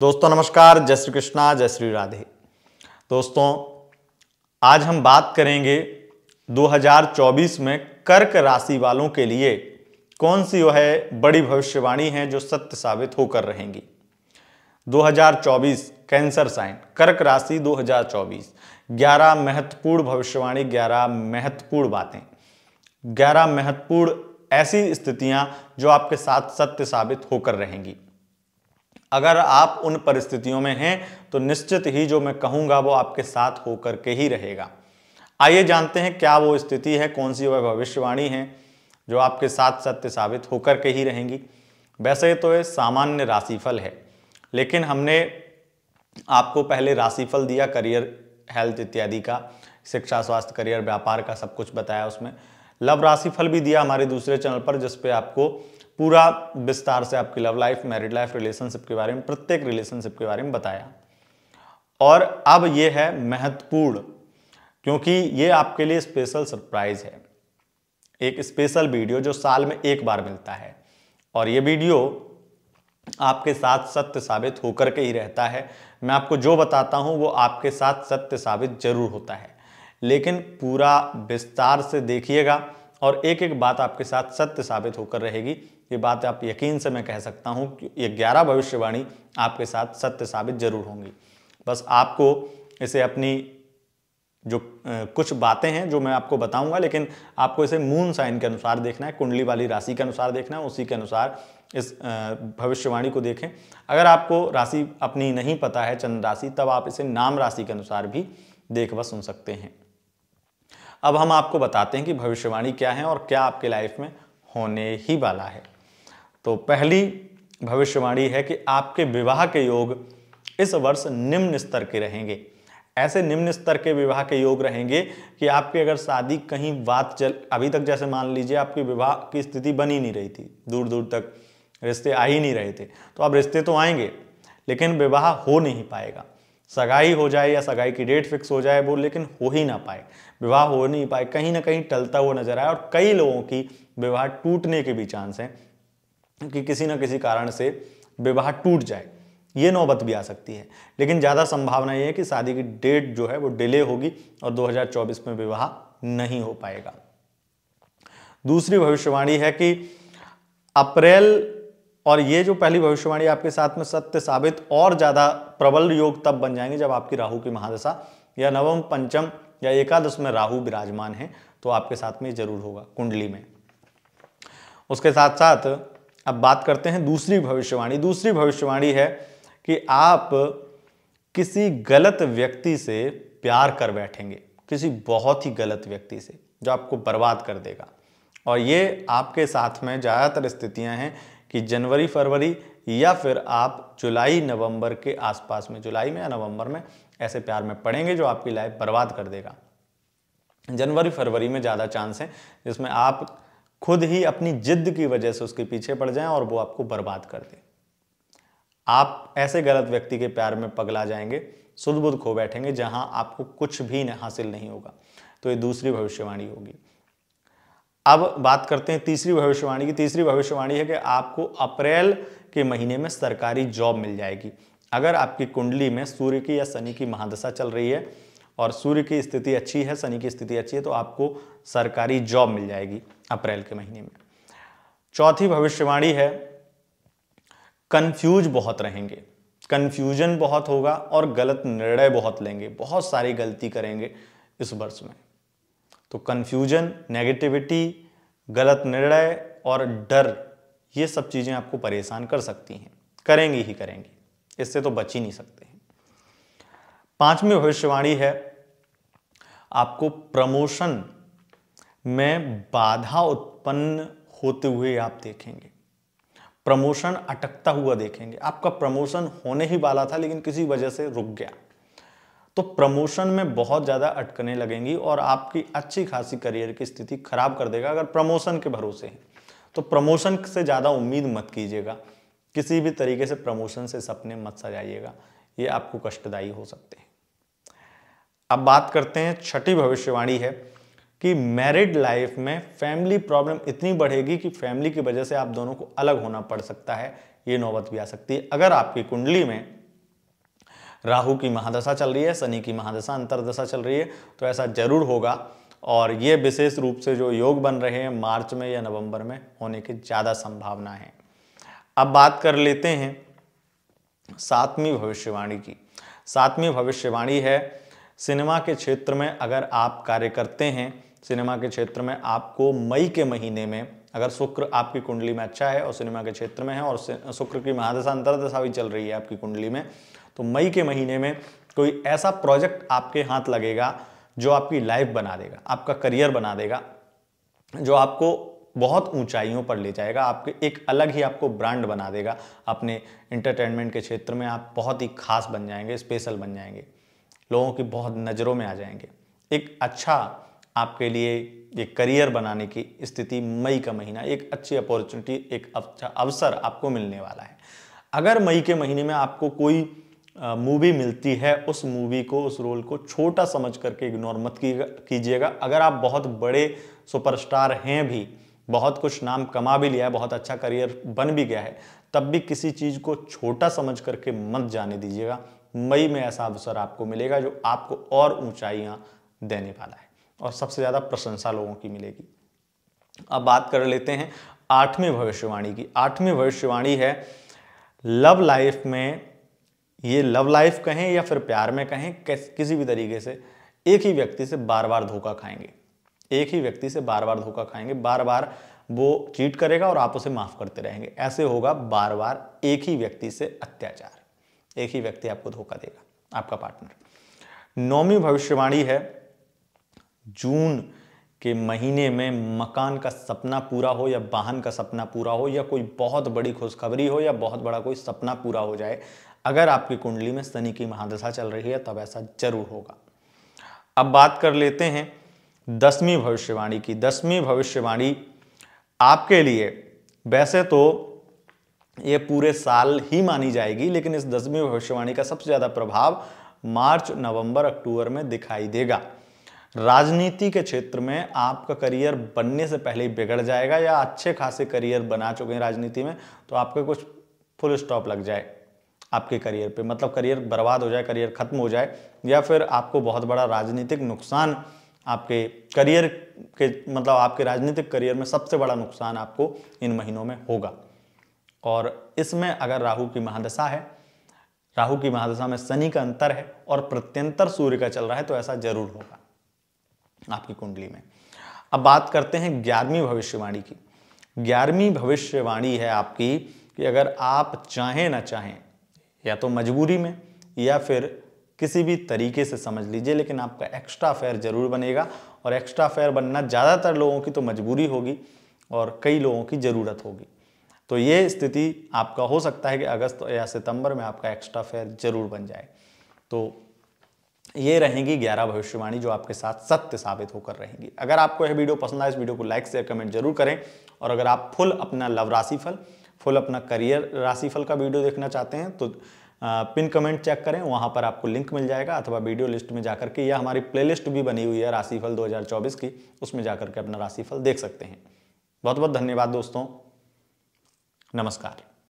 दोस्तों नमस्कार जय श्री कृष्णा जय श्री राधे दोस्तों आज हम बात करेंगे 2024 में कर्क राशि वालों के लिए कौन सी वह बड़ी भविष्यवाणी है जो सत्य साबित होकर रहेंगी 2024 कैंसर साइन कर्क राशि 2024 11 महत्वपूर्ण भविष्यवाणी 11 महत्वपूर्ण बातें 11 महत्वपूर्ण ऐसी स्थितियां जो आपके साथ सत्य साबित होकर रहेंगी अगर आप उन परिस्थितियों में हैं तो निश्चित ही जो मैं कहूँगा वो आपके साथ होकर के ही रहेगा आइए जानते हैं क्या वो स्थिति है कौन सी वह भविष्यवाणी है जो आपके साथ सत्य साबित होकर के ही रहेंगी वैसे तो ये सामान्य राशिफल है लेकिन हमने आपको पहले राशिफल दिया करियर हेल्थ इत्यादि का शिक्षा स्वास्थ्य करियर व्यापार का सब कुछ बताया उसमें लव राशिफल भी दिया हमारे दूसरे चैनल पर जिसपे आपको पूरा विस्तार से आपकी love life married life relationship के बारे में प्रत्येक रिलेशनशिप के बारे में बताया और अब ये है महत्वपूर्ण क्योंकि ये आपके लिए स्पेशल सरप्राइज है एक स्पेशल वीडियो जो साल में एक बार मिलता है और ये वीडियो आपके साथ सत्य साबित होकर के ही रहता है मैं आपको जो बताता हूं वो आपके साथ सत्य साबित जरूर होता है लेकिन पूरा विस्तार से देखिएगा और एक एक बात आपके साथ सत्य साबित होकर रहेगी ये बात आप यकीन से मैं कह सकता हूँ कि ये ग्यारह भविष्यवाणी आपके साथ सत्य साबित जरूर होंगी बस आपको इसे अपनी जो कुछ बातें हैं जो मैं आपको बताऊंगा लेकिन आपको इसे मून साइन के अनुसार देखना है कुंडली वाली राशि के अनुसार देखना है उसी के अनुसार इस भविष्यवाणी को देखें अगर आपको राशि अपनी नहीं पता है चंद्र राशि तब आप इसे नाम राशि के अनुसार भी देख व सुन सकते हैं अब हम आपको बताते हैं कि भविष्यवाणी क्या है और क्या आपके लाइफ में होने ही वाला है तो पहली भविष्यवाणी है कि आपके विवाह के योग इस वर्ष निम्न स्तर के रहेंगे ऐसे निम्न स्तर के विवाह के योग रहेंगे कि आपकी अगर शादी कहीं बात चल अभी तक जैसे मान लीजिए आपकी विवाह की स्थिति बनी नहीं रही थी दूर दूर तक रिश्ते आ ही नहीं रहे थे तो अब रिश्ते तो आएंगे लेकिन विवाह हो नहीं पाएगा सगाई हो जाए या सगाई की डेट फिक्स हो जाए वो लेकिन हो ही ना पाए विवाह हो नहीं पाए कहीं ना कहीं टलता हुआ नजर आया और कई लोगों की विवाह टूटने के भी चांस हैं कि किसी ना किसी कारण से विवाह टूट जाए ये नौबत भी आ सकती है लेकिन ज़्यादा संभावना ये है कि शादी की डेट जो है वो डिले होगी और 2024 में विवाह नहीं हो पाएगा दूसरी भविष्यवाणी है कि अप्रैल और ये जो पहली भविष्यवाणी आपके साथ में सत्य साबित और ज़्यादा प्रबल योग तब बन जाएंगे जब आपकी राहु की महादशा या नवम पंचम या एकादश में राहु विराजमान है तो आपके साथ में जरूर होगा कुंडली में उसके साथ साथ अब बात करते हैं दूसरी भविष्यवाणी दूसरी भविष्यवाणी है कि आप किसी गलत व्यक्ति से प्यार कर बैठेंगे किसी बहुत ही गलत व्यक्ति से जो आपको बर्बाद कर देगा और ये आपके साथ में ज़्यादातर स्थितियां हैं कि जनवरी फरवरी या फिर आप जुलाई नवंबर के आसपास में जुलाई में या नवंबर में ऐसे प्यार में पड़ेंगे जो आपकी लाइफ बर्बाद कर देगा जनवरी फरवरी में ज़्यादा चांस है जिसमें आप खुद ही अपनी जिद की वजह से उसके पीछे पड़ जाएं और वो आपको बर्बाद कर दे आप ऐसे गलत व्यक्ति के प्यार में पगला जाएंगे सुध बुद्ध खो बैठेंगे जहां आपको कुछ भी हासिल नहीं होगा तो ये दूसरी भविष्यवाणी होगी अब बात करते हैं तीसरी भविष्यवाणी की तीसरी भविष्यवाणी है कि आपको अप्रैल के महीने में सरकारी जॉब मिल जाएगी अगर आपकी कुंडली में सूर्य की या शनि की महादशा चल रही है और सूर्य की स्थिति अच्छी है शनि की स्थिति अच्छी है तो आपको सरकारी जॉब मिल जाएगी अप्रैल के महीने में चौथी भविष्यवाणी है कन्फ्यूज बहुत रहेंगे कन्फ्यूजन बहुत होगा और गलत निर्णय बहुत लेंगे बहुत सारी गलती करेंगे इस वर्ष में तो कन्फ्यूजन नेगेटिविटी गलत निर्णय और डर ये सब चीज़ें आपको परेशान कर सकती हैं करेंगी ही करेंगी इससे तो बच ही नहीं सकते हैं पांचवी भविष्यवाणी है आपको प्रमोशन में बाधा उत्पन्न होते हुए आप देखेंगे प्रमोशन अटकता हुआ देखेंगे आपका प्रमोशन होने ही वाला था लेकिन किसी वजह से रुक गया तो प्रमोशन में बहुत ज़्यादा अटकने लगेंगी और आपकी अच्छी खासी करियर की स्थिति खराब कर देगा अगर प्रमोशन के भरोसे हैं तो प्रमोशन से ज़्यादा उम्मीद मत कीजिएगा किसी भी तरीके से प्रमोशन से सपने मत सजाइएगा ये आपको कष्टदायी हो सकते हैं अब बात करते हैं छठी भविष्यवाणी है कि मैरिड लाइफ में फैमिली प्रॉब्लम इतनी बढ़ेगी कि फैमिली की वजह से आप दोनों को अलग होना पड़ सकता है ये नौबत भी आ सकती है अगर आपकी कुंडली में राहु की महादशा चल रही है शनि की महादशा अंतरदशा चल रही है तो ऐसा जरूर होगा और ये विशेष रूप से जो योग बन रहे हैं मार्च में या नवंबर में होने की ज़्यादा संभावना है अब बात कर लेते हैं सातवीं भविष्यवाणी की सातवीं भविष्यवाणी है सिनेमा के क्षेत्र में अगर आप कार्य करते हैं सिनेमा के क्षेत्र में आपको मई के महीने में अगर शुक्र आपकी कुंडली में अच्छा है और सिनेमा के क्षेत्र में है और शुक्र की महादशा अंतरदशा भी चल रही है आपकी कुंडली में तो मई के महीने में कोई ऐसा प्रोजेक्ट आपके हाथ लगेगा जो आपकी लाइफ बना देगा आपका करियर बना देगा जो आपको बहुत ऊंचाइयों पर ले जाएगा आपके एक अलग ही आपको ब्रांड बना देगा अपने इंटरटेनमेंट के क्षेत्र में आप बहुत ही खास बन जाएंगे स्पेशल बन जाएंगे लोगों की बहुत नज़रों में आ जाएंगे एक अच्छा आपके लिए ये करियर बनाने की स्थिति मई का महीना एक अच्छी अपॉर्चुनिटी एक अच्छा अवसर आपको मिलने वाला है अगर मई के महीने में आपको कोई मूवी मिलती है उस मूवी को उस रोल को छोटा समझ करके इग्नोर मत कीजिएगा अगर आप बहुत बड़े सुपरस्टार हैं भी बहुत कुछ नाम कमा भी लिया है बहुत अच्छा करियर बन भी गया है तब भी किसी चीज़ को छोटा समझ करके मत जाने दीजिएगा मई में ऐसा अवसर आपको मिलेगा जो आपको और ऊंचाइयां देने वाला है और सबसे ज़्यादा प्रशंसा लोगों की मिलेगी अब बात कर लेते हैं आठवीं भविष्यवाणी की आठवीं भविष्यवाणी है लव लाइफ में ये लव लाइफ कहें या फिर प्यार में कहें किसी भी तरीके से एक ही व्यक्ति से बार बार धोखा खाएंगे एक ही व्यक्ति से बार बार धोखा खाएंगे बार बार वो चीट करेगा और आप उसे माफ़ करते रहेंगे ऐसे होगा बार बार एक ही व्यक्ति से अत्याचार एक ही व्यक्ति आपको धोखा देगा आपका पार्टनर नौवीं भविष्यवाणी है जून के महीने में मकान का सपना पूरा हो या वाहन का सपना पूरा हो या कोई बहुत बड़ी खुशखबरी हो या बहुत बड़ा कोई सपना पूरा हो जाए अगर आपकी कुंडली में शनि की महादशा चल रही है तब ऐसा जरूर होगा अब बात कर लेते हैं दसवीं भविष्यवाणी की दसवीं भविष्यवाणी आपके लिए वैसे तो ये पूरे साल ही मानी जाएगी लेकिन इस दसवीं भविष्यवाणी का सबसे ज़्यादा प्रभाव मार्च नवंबर अक्टूबर में दिखाई देगा राजनीति के क्षेत्र में आपका करियर बनने से पहले ही बिगड़ जाएगा या अच्छे खासे करियर बना चुके हैं राजनीति में तो आपके कुछ फुल स्टॉप लग जाए आपके करियर पे मतलब करियर बर्बाद हो जाए करियर ख़त्म हो जाए या फिर आपको बहुत बड़ा राजनीतिक नुकसान आपके करियर के मतलब आपके राजनीतिक करियर में सबसे बड़ा नुकसान आपको इन महीनों में होगा और इसमें अगर राहु की महादशा है राहु की महादशा में शनि का अंतर है और प्रत्यंतर सूर्य का चल रहा है तो ऐसा जरूर होगा आपकी कुंडली में अब बात करते हैं ग्यारहवीं भविष्यवाणी की ग्यारहवीं भविष्यवाणी है आपकी कि अगर आप चाहें ना चाहें या तो मजबूरी में या फिर किसी भी तरीके से समझ लीजिए लेकिन आपका एक्स्ट्रा फेयर ज़रूर बनेगा और एक्स्ट्रा फेयर बनना ज़्यादातर लोगों की तो मजबूरी होगी और कई लोगों की ज़रूरत होगी तो ये स्थिति आपका हो सकता है कि अगस्त या सितंबर में आपका एक्स्ट्रा फेयर जरूर बन जाए तो ये रहेंगी ग्यारह भविष्यवाणी जो आपके साथ सत्य साबित होकर रहेंगी अगर आपको यह वीडियो पसंद आए तो इस वीडियो को लाइक शेयर कमेंट जरूर करें और अगर आप फुल अपना लव राशि फल फुल अपना करियर राशिफल का वीडियो देखना चाहते हैं तो पिन कमेंट चेक करें वहाँ पर आपको लिंक मिल जाएगा अथवा वीडियो लिस्ट में जाकर के या हमारी प्लेलिस्ट भी बनी हुई है राशिफल 2024 की उसमें जाकर के अपना राशिफल देख सकते हैं बहुत बहुत धन्यवाद दोस्तों नमस्कार